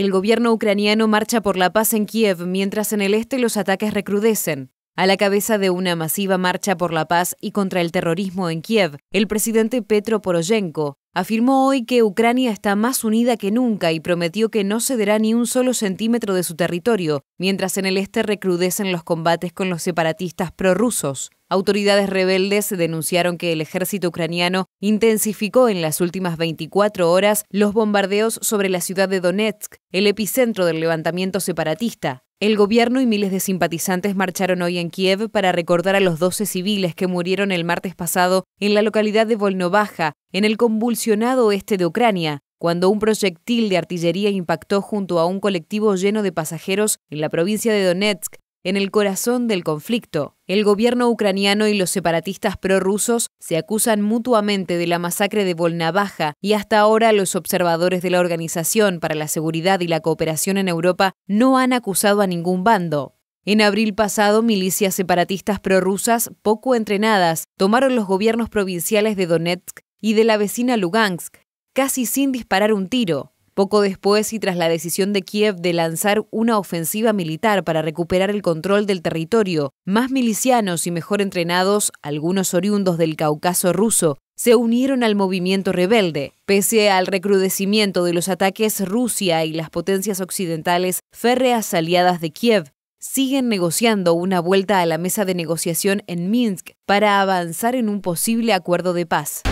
El gobierno ucraniano marcha por la paz en Kiev, mientras en el este los ataques recrudecen. A la cabeza de una masiva marcha por la paz y contra el terrorismo en Kiev, el presidente Petro Poroshenko afirmó hoy que Ucrania está más unida que nunca y prometió que no cederá ni un solo centímetro de su territorio, mientras en el este recrudecen los combates con los separatistas prorrusos. Autoridades rebeldes denunciaron que el ejército ucraniano intensificó en las últimas 24 horas los bombardeos sobre la ciudad de Donetsk, el epicentro del levantamiento separatista. El gobierno y miles de simpatizantes marcharon hoy en Kiev para recordar a los 12 civiles que murieron el martes pasado en la localidad de Volnovaja, en el convulsionado oeste de Ucrania, cuando un proyectil de artillería impactó junto a un colectivo lleno de pasajeros en la provincia de Donetsk, en el corazón del conflicto, el gobierno ucraniano y los separatistas prorrusos se acusan mutuamente de la masacre de Volnavaja y hasta ahora los observadores de la Organización para la Seguridad y la Cooperación en Europa no han acusado a ningún bando. En abril pasado, milicias separatistas prorrusas poco entrenadas tomaron los gobiernos provinciales de Donetsk y de la vecina Lugansk, casi sin disparar un tiro. Poco después y tras la decisión de Kiev de lanzar una ofensiva militar para recuperar el control del territorio, más milicianos y mejor entrenados, algunos oriundos del Cáucaso ruso, se unieron al movimiento rebelde. Pese al recrudecimiento de los ataques, Rusia y las potencias occidentales, férreas aliadas de Kiev, siguen negociando una vuelta a la mesa de negociación en Minsk para avanzar en un posible acuerdo de paz.